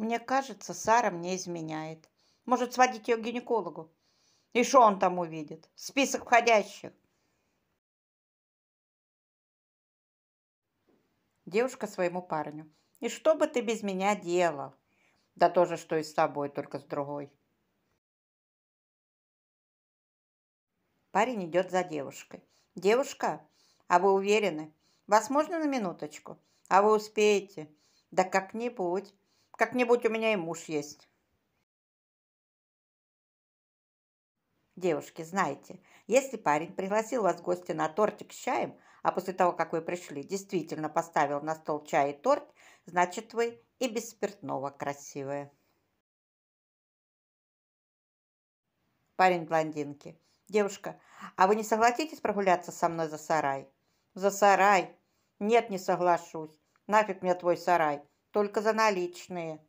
Мне кажется, Сара мне изменяет. Может, сводить ее к гинекологу? И что он там увидит? Список входящих. Девушка своему парню. И что бы ты без меня делал? Да то же, что и с тобой, только с другой. Парень идет за девушкой. «Девушка, а вы уверены? Возможно на минуточку? А вы успеете? Да как-нибудь. Как-нибудь у меня и муж есть. Девушки, знаете, если парень пригласил вас в гости на тортик с чаем, а после того, как вы пришли, действительно поставил на стол чай и торт, значит, вы и без спиртного красивая. Парень блондинки. Девушка, а вы не согласитесь прогуляться со мной за сарай? За сарай? Нет, не соглашусь. Нафиг мне твой сарай только за наличные.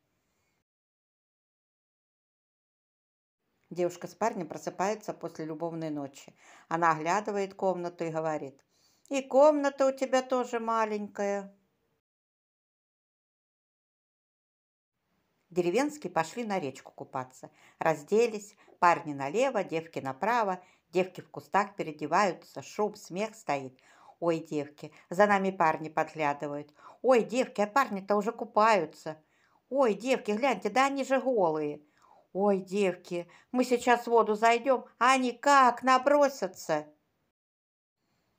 Девушка с парнем просыпается после любовной ночи. Она оглядывает комнату и говорит, «И комната у тебя тоже маленькая». Деревенские пошли на речку купаться. Разделись, парни налево, девки направо, девки в кустах переодеваются, шум, смех стоит – Ой, девки, за нами парни подглядывают. Ой, девки, а парни-то уже купаются. Ой, девки, гляньте, да они же голые. Ой, девки, мы сейчас в воду зайдем, а они как набросятся.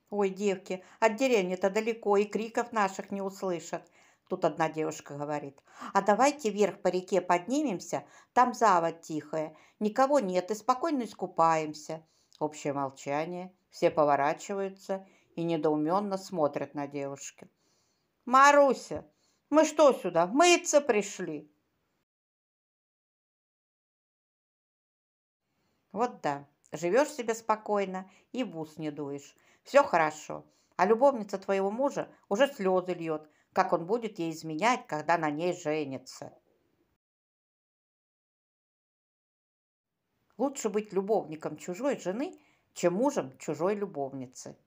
Ой, девки, от деревни-то далеко, и криков наших не услышат. Тут одна девушка говорит, а давайте вверх по реке поднимемся, там завод тихая, никого нет, и спокойно искупаемся. Общее молчание, все поворачиваются – и недоуменно смотрит на девушки. «Маруся, мы что сюда, мыться пришли?» Вот да, живешь себе спокойно и в ус не дуешь. Все хорошо. А любовница твоего мужа уже слезы льет, как он будет ей изменять, когда на ней женится. Лучше быть любовником чужой жены, чем мужем чужой любовницы.